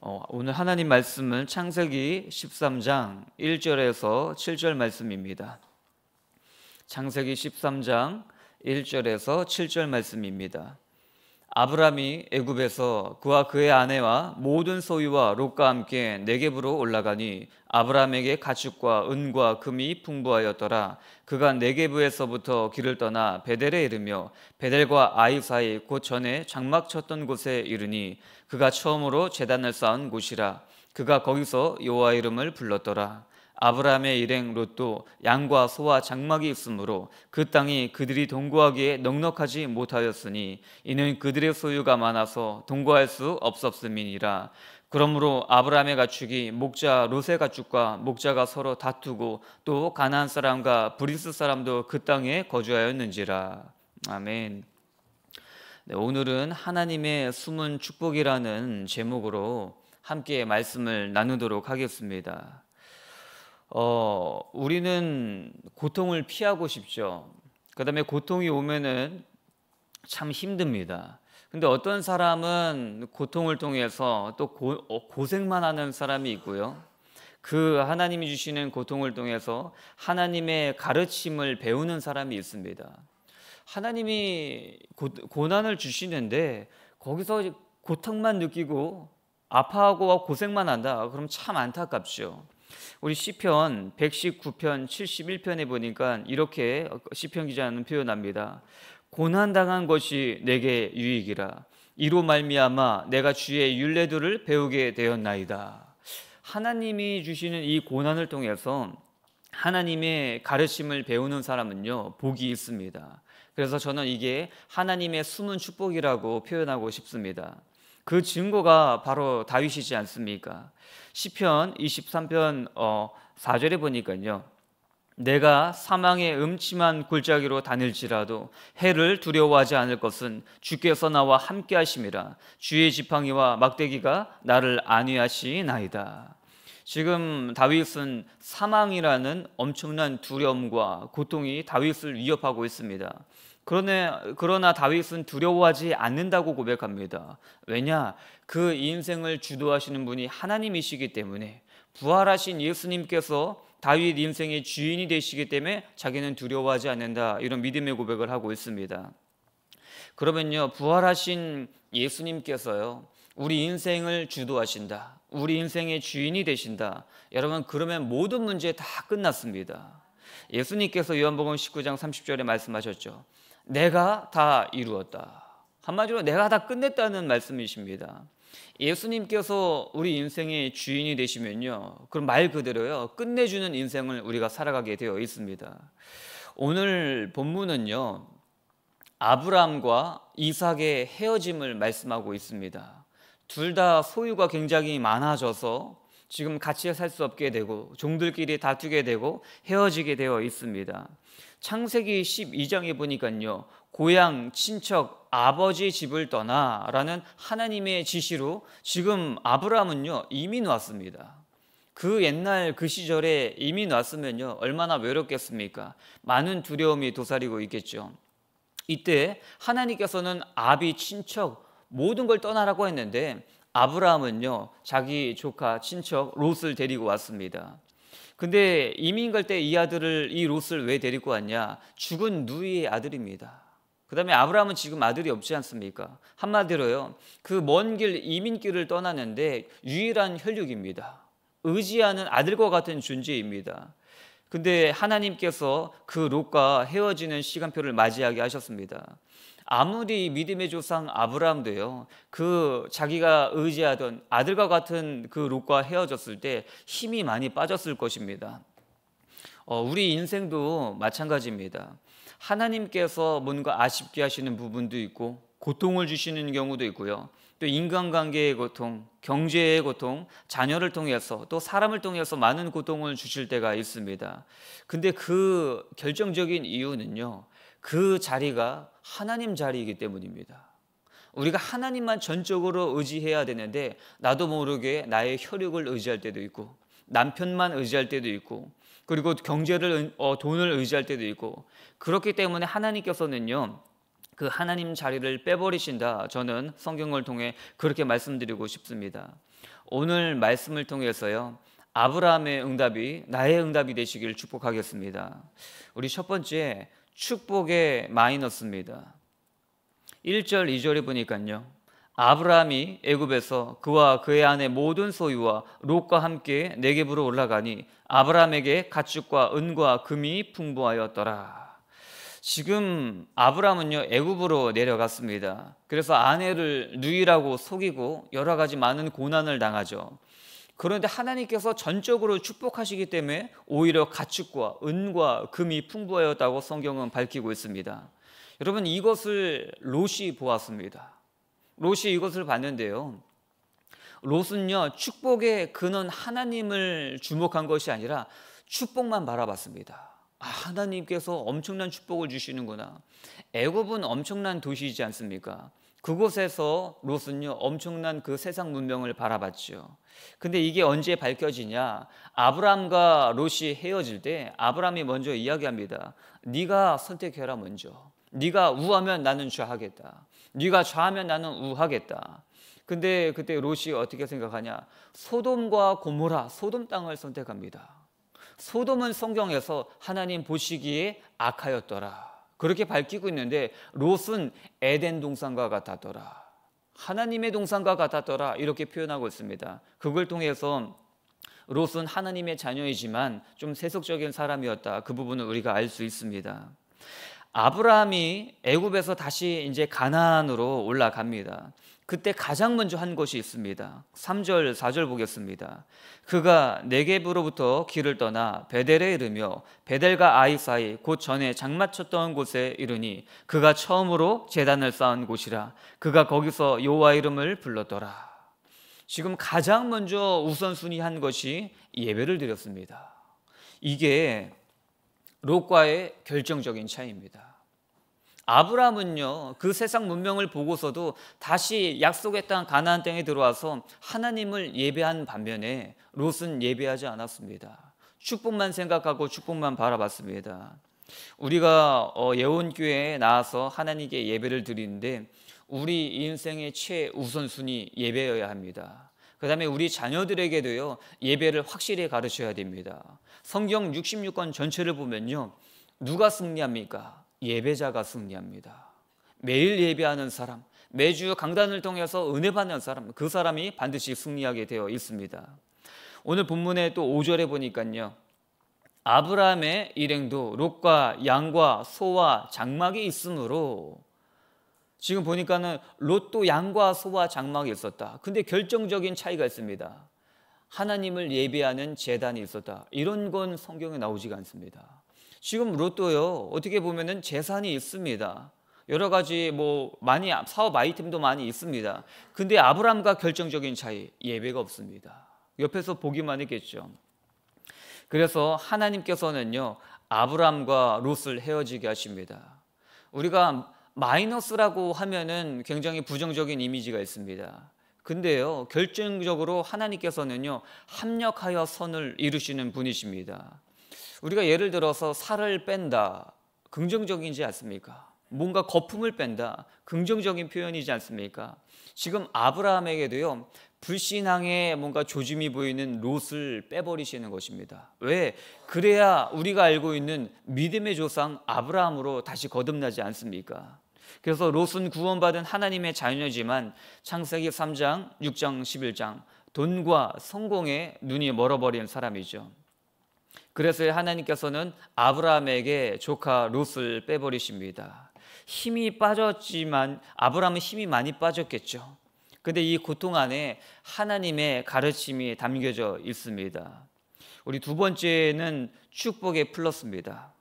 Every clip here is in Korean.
어, 오늘 하나님 말씀은 창세기 13장 1절에서 7절 말씀입니다. 창세기 13장 1절에서 7절 말씀입니다. 아브람이 애굽에서 그와 그의 아내와 모든 소유와 롯과 함께 네게부로 올라가니 아브람에게 가축과 은과 금이 풍부하였더라 그가 네게부에서부터 길을 떠나 베델에 이르며 베델과 아이 사이 곧 전에 장막 쳤던 곳에 이르니 그가 처음으로 제단을 쌓은 곳이라 그가 거기서 여호와 이름을 불렀더라 아브라함의 일행 롯도 양과 소와 장막이 있으므로 그 땅이 그들이 동거하기에 넉넉하지 못하였으니 이는 그들의 소유가 많아서 동거할 수 없었음이니라 그러므로 아브라함의 가축이 목자 롯의 가축과 목자가 서로 다투고 또 가나안 사람과 브리스 사람도 그 땅에 거주하였는지라 아멘. 네, 오늘은 하나님의 숨은 축복이라는 제목으로 함께 말씀을 나누도록 하겠습니다. 어, 우리는 고통을 피하고 싶죠. 그 다음에 고통이 오면은 참 힘듭니다. 근데 어떤 사람은 고통을 통해서 또 고, 어, 고생만 하는 사람이 있고요. 그 하나님이 주시는 고통을 통해서 하나님의 가르침을 배우는 사람이 있습니다. 하나님이 고, 고난을 주시는데 거기서 고통만 느끼고 아파하고 고생만 한다. 그럼 참 안타깝죠. 우리 시편 119편 71편에 보니까 이렇게 시편 기자는 표현합니다. 고난 당한 것이 내게 유익이라 이로 말미암아 내가 주의 율례도를 배우게 되었나이다. 하나님이 주시는 이 고난을 통해서 하나님의 가르침을 배우는 사람은요 복이 있습니다. 그래서 저는 이게 하나님의 숨은 축복이라고 표현하고 싶습니다. 그 증거가 바로 다윗이지 않습니까? 시편 23편 어, 4절에 보니까요. 내가 사망의 음침한 골짜기로 다닐지라도 해를 두려워하지 않을 것은 주께서 나와 함께 하심이라 주의 지팡이와 막대기가 나를 안위하시나이다. 지금 다윗은 사망이라는 엄청난 두려움과 고통이 다윗을 위협하고 있습니다. 그러나, 그러나 다윗은 두려워하지 않는다고 고백합니다. 왜냐? 그 인생을 주도하시는 분이 하나님이시기 때문에 부활하신 예수님께서 다윗 인생의 주인이 되시기 때문에 자기는 두려워하지 않는다. 이런 믿음의 고백을 하고 있습니다. 그러면요, 부활하신 예수님께서요, 우리 인생을 주도하신다. 우리 인생의 주인이 되신다. 여러분, 그러면 모든 문제 다 끝났습니다. 예수님께서 요한복음 19장 30절에 말씀하셨죠. 내가 다 이루었다. 한마디로 내가 다 끝냈다는 말씀이십니다. 예수님께서 우리 인생의 주인이 되시면요. 그럼 말 그대로요. 끝내주는 인생을 우리가 살아가게 되어 있습니다. 오늘 본문은요. 아브람과 이삭의 헤어짐을 말씀하고 있습니다. 둘 다 소유가 굉장히 많아져서 지금 같이 살 수 없게 되고 종들끼리 다투게 되고 헤어지게 되어 있습니다. 창세기 12장에 보니까요. 고향, 친척, 아버지 집을 떠나라는 하나님의 지시로 지금 아브라함은요. 이민 왔습니다. 그 옛날 그 시절에 이민 왔으면요. 얼마나 외롭겠습니까? 많은 두려움이 도사리고 있겠죠. 이때 하나님께서는 아비, 친척 모든 걸 떠나라고 했는데 아브라함은요. 자기 조카, 친척 롯을 데리고 왔습니다. 근데 이민 갈 때 이 아들을 이 롯을 왜 데리고 왔냐? 죽은 누이의 아들입니다. 그다음에 아브라함은 지금 아들이 없지 않습니까? 한마디로요. 그 먼 길 이민길을 떠나는데 유일한 혈육입니다. 의지하는 아들과 같은 존재입니다. 근데 하나님께서 그 롯과 헤어지는 시간표를 맞이하게 하셨습니다. 아무리 믿음의 조상 아브라함도요. 그 자기가 의지하던 아들과 같은 그 롯과 헤어졌을 때 힘이 많이 빠졌을 것입니다. 어, 우리 인생도 마찬가지입니다. 하나님께서 뭔가 아쉽게 하시는 부분도 있고 고통을 주시는 경우도 있고요. 또 인간관계의 고통, 경제의 고통, 자녀를 통해서 또 사람을 통해서 많은 고통을 주실 때가 있습니다. 근데 그 결정적인 이유는요. 그 자리가 하나님 자리이기 때문입니다. 우리가 하나님만 전적으로 의지해야 되는데 나도 모르게 나의 혈육을 의지할 때도 있고 남편만 의지할 때도 있고 그리고 경제를 어, 돈을 의지할 때도 있고 그렇기 때문에 하나님께서는요 그 하나님 자리를 빼버리신다 저는 성경을 통해 그렇게 말씀드리고 싶습니다 오늘 말씀을 통해서요 아브라함의 응답이 나의 응답이 되시길 축복하겠습니다 우리 첫 번째 축복의 마이너스입니다. 1절, 2절에 보니까요. 아브라함이 애굽에서 그와 그의 아내 모든 소유와 롯과 함께 내게부로 올라가니 아브라함에게 가축과 은과 금이 풍부하였더라. 지금 아브라함은요 애굽으로 내려갔습니다. 그래서 아내를 누이라고 속이고 여러 가지 많은 고난을 당하죠. 그런데 하나님께서 전적으로 축복하시기 때문에 오히려 가축과 은과 금이 풍부하였다고 성경은 밝히고 있습니다. 여러분 이것을 롯이 보았습니다. 롯이 이것을 봤는데요. 롯은요 축복의 근원 하나님을 주목한 것이 아니라 축복만 바라봤습니다. 아, 하나님께서 엄청난 축복을 주시는구나. 애굽은 엄청난 도시이지 않습니까? 그곳에서 롯은요 엄청난 그 세상 문명을 바라봤죠. 근데 이게 언제 밝혀지냐? 아브람과 롯이 헤어질 때 아브람이 먼저 이야기합니다. 네가 선택해라 먼저. 네가 우하면 나는 좌하겠다. 네가 좌하면 나는 우하겠다. 근데 그때 롯이 어떻게 생각하냐? 소돔과 고모라 소돔 땅을 선택합니다. 소돔은 성경에서 하나님 보시기에 악하였더라. 그렇게 밝히고 있는데 롯은 에덴 동산과 같았더라. 하나님의 동산과 같았더라. 이렇게 표현하고 있습니다. 그걸 통해서 롯은 하나님의 자녀이지만 좀 세속적인 사람이었다. 그 부분을 우리가 알 수 있습니다. 아브라함이 애굽에서 다시 이제 가나안으로 올라갑니다. 그때 가장 먼저 한 것이 있습니다. 3절, 4절 보겠습니다. 그가 내게부로부터 길을 떠나 베델에 이르며 베델과 아이 사이 곧 전에 장마쳤던 곳에 이르니 그가 처음으로 재단을 쌓은 곳이라 그가 거기서 여와 이름을 불렀더라. 지금 가장 먼저 우선순위 한 것이 예배를 드렸습니다. 이게 롯과의 결정적인 차이입니다. 아브라함은요 그 세상 문명을 보고서도 다시 약속의 땅 가나안 땅에 들어와서 하나님을 예배한 반면에 롯은 예배하지 않았습니다. 축복만 생각하고 축복만 바라봤습니다. 우리가 어, 예원교회에 나와서 하나님께 예배를 드리는데 우리 인생의 최우선순위 예배여야 합니다. 그 다음에 우리 자녀들에게도요, 예배를 확실히 가르쳐야 됩니다. 성경 66권 전체를 보면요, 누가 승리합니까? 예배자가 승리합니다. 매일 예배하는 사람, 매주 강단을 통해서 은혜 받는 사람, 그 사람이 반드시 승리하게 되어 있습니다. 오늘 본문의 또 5절에 보니까요. 아브라함의 일행도 롯과 양과 소와 장막이 있으므로 지금 보니까는 롯도 양과 소와 장막이 있었다. 근데 결정적인 차이가 있습니다. 하나님을 예배하는 재단이 있었다. 이런 건 성경에 나오지가 않습니다. 지금 로또요. 어떻게 보면은 재산이 있습니다. 여러 가지 뭐 많이 아, 사업 아이템도 많이 있습니다. 근데 아브람과 결정적인 차이 예배가 없습니다. 옆에서 보기만 했겠죠. 그래서 하나님께서는요 아브람과 롯을 헤어지게 하십니다. 우리가 마이너스라고 하면은 굉장히 부정적인 이미지가 있습니다. 근데요 결정적으로 하나님께서는요 합력하여 선을 이루시는 분이십니다. 우리가 예를 들어서 살을 뺀다. 긍정적이지 않습니까? 뭔가 거품을 뺀다. 긍정적인 표현이지 않습니까? 지금 아브라함에게도요. 불신앙의 뭔가 조짐이 보이는 롯을 빼버리시는 것입니다. 왜? 그래야 우리가 알고 있는 믿음의 조상 아브라함으로 다시 거듭나지 않습니까? 그래서 롯은 구원받은 하나님의 자녀지만 창세기 3장, 6장, 11장 돈과 성공에 눈이 멀어버린 사람이죠. 그래서 하나님께서는 아브라함에게 조카 롯을 빼버리십니다. 힘이 빠졌지만 아브라함은 힘이 많이 빠졌겠죠. 근데 이 고통 안에 하나님의 가르침이 담겨져 있습니다. 우리 두 번째는 축복의 플러스입니다.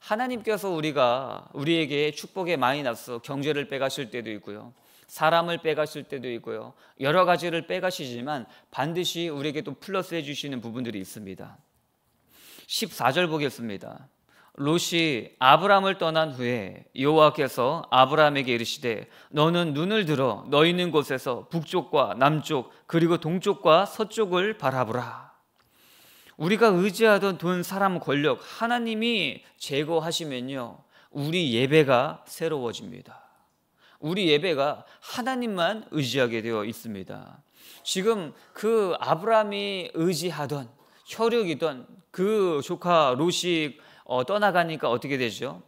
하나님께서 우리가 우리에게 축복의 마이너스 경제를 빼가실 때도 있고요. 사람을 빼가실 때도 있고요. 여러 가지를 빼가시지만 반드시 우리에게 또 플러스해 주시는 부분들이 있습니다. 14절 보겠습니다. 롯이 아브람을 떠난 후에 여호와께서 아브람에게 이르시되 너는 눈을 들어 너 있는 곳에서 북쪽과 남쪽 그리고 동쪽과 서쪽을 바라보라. 우리가 의지하던 돈, 사람, 권력 하나님이 제거하시면요. 우리 예배가 새로워집니다. 우리 예배가 하나님만 의지하게 되어 있습니다. 지금 그 아브람이 의지하던 혈육이던 그 조카 롯이 어, 떠나가니까 어떻게 되죠?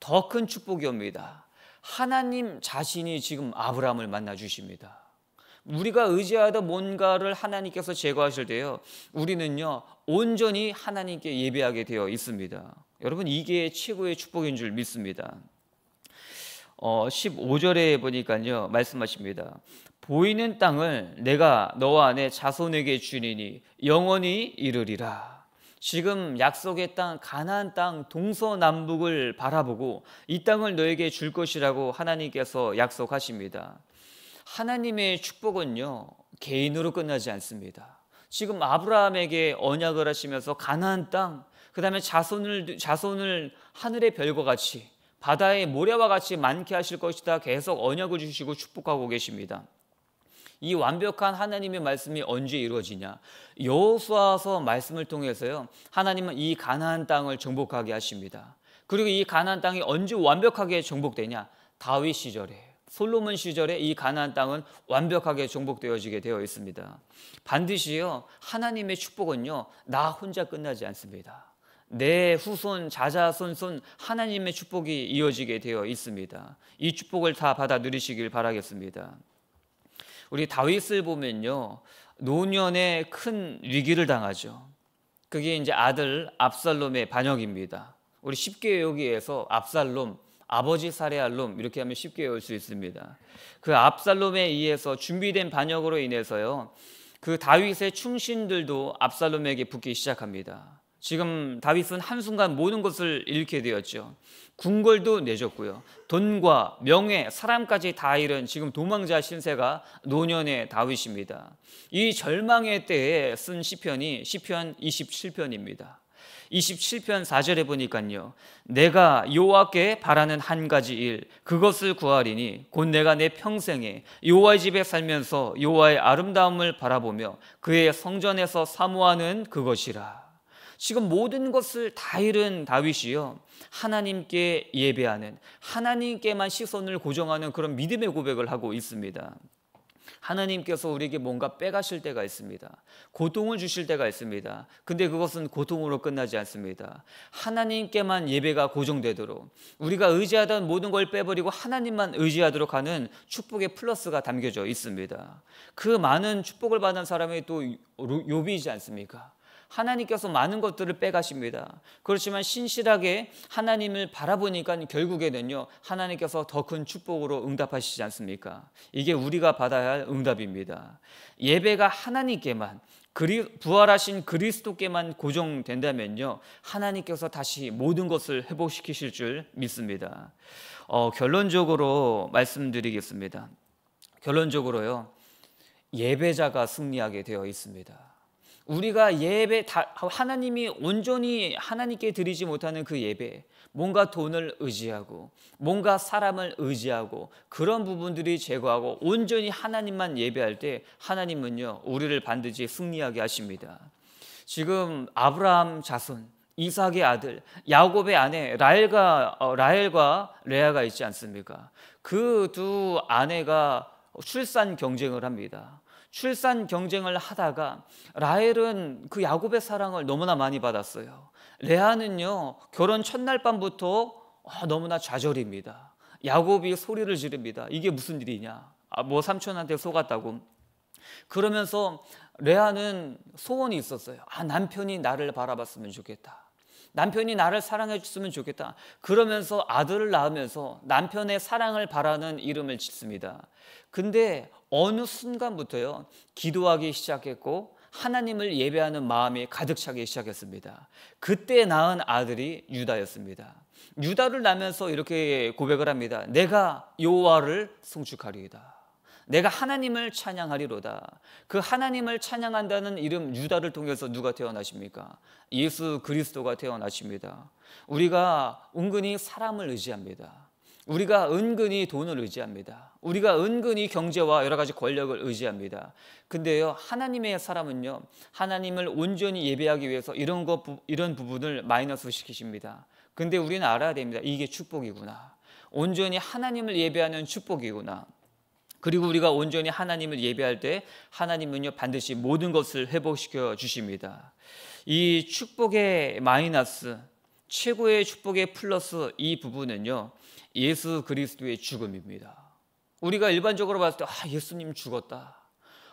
더 큰 축복이 옵니다. 하나님 자신이 지금 아브라함을 만나 주십니다. 우리가 의지하던 뭔가를 하나님께서 제거하실 때요. 우리는요. 온전히 하나님께 예배하게 되어 있습니다. 여러분 이게 최고의 축복인 줄 믿습니다. 어, 15절에 보니까요. 말씀하십니다. 보이는 땅을 내가 너와 내 자손에게 주리니 영원히 이르리라. 지금 약속의 땅 가나안 땅 동서남북을 바라보고 이 땅을 너에게 줄 것이라고 하나님께서 약속하십니다. 하나님의 축복은요. 개인으로 끝나지 않습니다. 지금 아브라함에게 언약을 하시면서 가나안 땅, 그다음에 자손을 자손을 하늘의 별과 같이 바다의 모래와 같이 많게 하실 것이다. 계속 언약을 주시고 축복하고 계십니다. 이 완벽한 하나님의 말씀이 언제 이루어지냐? 여호수아서 말씀을 통해서요. 하나님은 이 가나안 땅을 정복하게 하십니다. 그리고 이 가나안 땅이 언제 완벽하게 정복되냐? 다윗 시절에 솔로몬 시절에 이 가나안 땅은 완벽하게 정복되어지게 되어 있습니다. 반드시요. 하나님의 축복은요. 나 혼자 끝나지 않습니다. 내 후손, 자자손손 하나님의 축복이 이어지게 되어 있습니다. 이 축복을 다 받아 누리시길 바라겠습니다. 우리 다윗을 보면요. 노년에 큰 위기를 당하죠. 그게 이제 아들 압살롬의 반역입니다. 우리 쉽게 여기에서 압살롬 아버지 살해할 놈 이렇게 하면 쉽게 외울 수 있습니다. 그 압살롬에 의해서 준비된 반역으로 인해서요. 그 다윗의 충신들도 압살롬에게 붙기 시작합니다. 지금 다윗은 한순간 모든 것을 잃게 되었죠. 궁궐도 내줬고요. 돈과 명예, 사람까지 다 잃은 지금 도망자 신세가 노년의 다윗입니다. 이 절망의 때에 쓴 시편이 시편 27편입니다. 27편 4절에 보니까요. 내가 여호와께 바라는 한 가지 일 그것을 구하리니 곧 내가 내 평생에 여호와의 집에 살면서 여호와의 아름다움을 바라보며 그의 성전에서 사모하는 그것이라. 지금 모든 것을 다 잃은 다윗이요. 하나님께 예배하는, 하나님께만 시선을 고정하는 그런 믿음의 고백을 하고 있습니다. 하나님께서 우리에게 뭔가 빼가실 때가 있습니다. 고통을 주실 때가 있습니다. 근데 그것은 고통으로 끝나지 않습니다. 하나님께만 예배가 고정되도록 우리가 의지하던 모든 걸 빼버리고 하나님만 의지하도록 하는 축복의 플러스가 담겨져 있습니다. 그 많은 축복을 받은 사람이 또 요비이지 않습니까? 하나님께서 많은 것들을 빼가십니다. 그렇지만 신실하게 하나님을 바라보니까 결국에는요, 하나님께서 더 큰 축복으로 응답하시지 않습니까? 이게 우리가 받아야 할 응답입니다. 예배가 하나님께만, 그리, 부활하신 그리스도께만 고정된다면요, 하나님께서 다시 모든 것을 회복시키실 줄 믿습니다. 어, 결론적으로 말씀드리겠습니다. 결론적으로요, 예배자가 승리하게 되어 있습니다. 우리가 예배 하나님이 온전히 하나님께 드리지 못하는 그 예배 뭔가 돈을 의지하고 뭔가 사람을 의지하고 그런 부분들이 제거하고 온전히 하나님만 예배할 때 하나님은요 우리를 반드시 승리하게 하십니다. 지금 아브라함 자손 이삭의 아들 야곱의 아내 라엘과 어, 라엘과 레아가 있지 않습니까? 그 두 아내가 출산 경쟁을 합니다. 출산 경쟁을 하다가 라헬은 그 야곱의 사랑을 너무나 많이 받았어요. 레아는요 결혼 첫날 밤부터 아, 너무나 좌절입니다. 야곱이 소리를 지릅니다. 이게 무슨 일이냐? 아, 뭐 삼촌한테 속았다고. 그러면서 레아는 소원이 있었어요. 아 남편이 나를 바라봤으면 좋겠다. 남편이 나를 사랑해 줬으면 좋겠다. 그러면서 아들을 낳으면서 남편의 사랑을 바라는 이름을 짓습니다. 근데 어느 순간부터요, 기도하기 시작했고, 하나님을 예배하는 마음이 가득 차기 시작했습니다. 그때 낳은 아들이 유다였습니다. 유다를 낳으면서 이렇게 고백을 합니다. 내가 요와를 송축하리이다. 내가 하나님을 찬양하리로다. 그 하나님을 찬양한다는 이름 유다를 통해서 누가 태어나십니까? 예수 그리스도가 태어나십니다. 우리가 은근히 사람을 의지합니다. 우리가 은근히 돈을 의지합니다. 우리가 은근히 경제와 여러 가지 권력을 의지합니다. 근데요, 하나님의 사람은요, 하나님을 온전히 예배하기 위해서 이런 것, 이런 부분을 마이너스 시키십니다. 근데 우리는 알아야 됩니다. 이게 축복이구나. 온전히 하나님을 예배하는 축복이구나. 그리고 우리가 온전히 하나님을 예배할 때 하나님은요 반드시 모든 것을 회복시켜 주십니다. 이 축복의 마이너스, 최고의 축복의 플러스 이 부분은요 예수 그리스도의 죽음입니다. 우리가 일반적으로 봤을 때 아, 예수님 죽었다.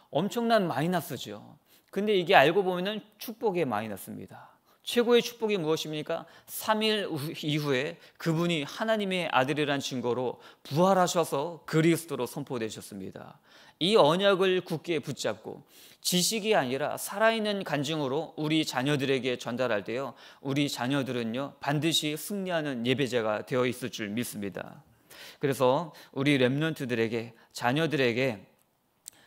엄청난 마이너스죠. 근데 이게 알고 보면은 축복의 마이너스입니다. 최고의 축복이 무엇입니까? 3일 이후에 그분이 하나님의 아들이란 증거로 부활하셔서 그리스도로 선포되셨습니다. 이 언약을 굳게 붙잡고 지식이 아니라 살아있는 간증으로 우리 자녀들에게 전달할 때요. 우리 자녀들은요. 반드시 승리하는 예배자가 되어 있을 줄 믿습니다. 그래서 우리 랩런트들에게 자녀들에게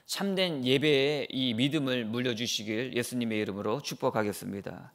참된 예배의 이 믿음을 물려주시길 예수님의 이름으로 축복하겠습니다.